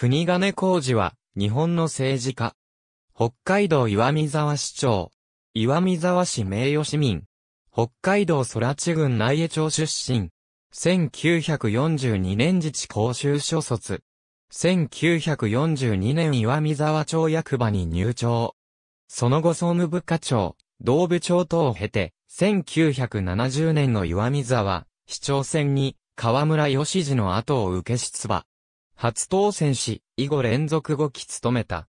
国金工事は、日本の政治家。北海道岩見沢市長。岩見沢市名誉市民。北海道空知郡内江町出身。1942年自治公衆所卒。1942年岩見沢町役場に入庁。その後総務部課長、道部長等を経て、1970年の岩見沢、市長選に、河村義次の後を受け出馬。初当選し、以後連続5期務めた。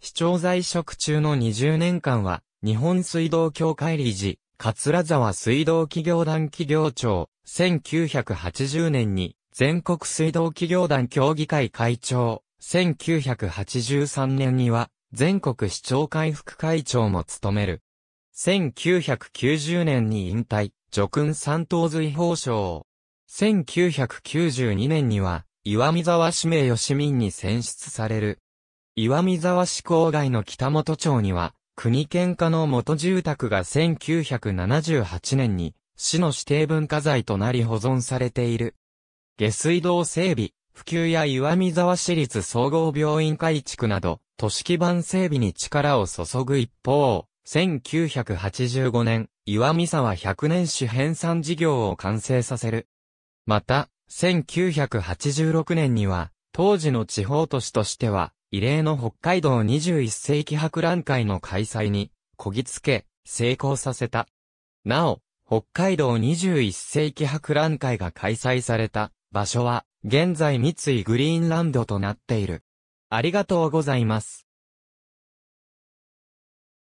市長在職中の20年間は、日本水道協会理事、桂沢水道企業団企業長、1980年に、全国水道企業団協議会会長、1983年には、全国市長会副会長も務める。1990年に引退、叙勲三等随法省。1992年には、岩見沢市名吉民に選出される。岩見沢市郊外の北本町には、国県下の元住宅が1978年に、市の指定文化財となり保存されている。下水道整備、普及や岩見沢市立総合病院改築など、都市基盤整備に力を注ぐ一方、1985年、岩見沢100年市編纂事業を完成させる。また、1986年には、当時の地方都市としては、異例の北海道21世紀博覧会の開催に、こぎつけ、成功させた。なお、北海道21世紀博覧会が開催された場所は、現在三井グリーンランドとなっている。ありがとうございます。